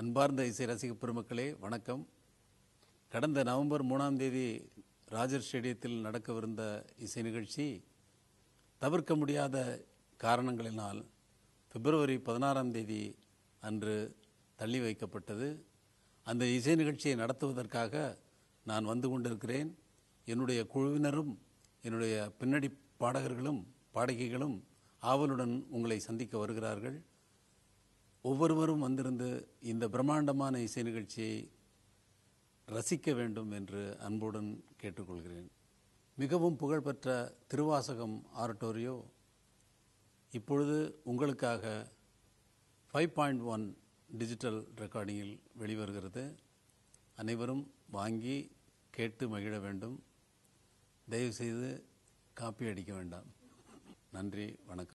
அன்பார்ந்த இசை ரசிக பெருமக்களே வணக்கம் கடந்த நவம்பர் மூணாம் தேதி ராஜர் ஸ்டேடியத்தில் நடக்கவிருந்த இசை நிகழ்ச்சி தவிர்க்க முடியாத காரணங்களினால் பிப்ரவரி பதினாறாம் தேதி அன்று தள்ளி வைக்கப்பட்டது அந்த இசை நிகழ்ச்சியை நடத்துவதற்காக நான் வந்து கொண்டிருக்கிறேன் என்னுடைய குழுவினரும் என்னுடைய பின்னணி பாடகர்களும் பாடகிகளும் ஆவலுடன் உங்களை சந்திக்க வருகிறார்கள் ஒவ்வொருவரும் வந்திருந்து இந்த பிரம்மாண்டமான இசை நிகழ்ச்சியை ரசிக்க வேண்டும் என்று அன்புடன் கேட்டுக்கொள்கிறேன் மிகவும் புகழ்பெற்ற திருவாசகம் ஆரட்டோரியோ இப்பொழுது உங்களுக்காக ஃபைவ் பாயிண்ட் ஒன் டிஜிட்டல் ரெக்கார்டிங்கில் வெளிவருகிறது அனைவரும் வாங்கி கேட்டு மகிழ வேண்டும் தயவுசெய்து காப்பி அடிக்க வேண்டாம் நன்றி வணக்கம்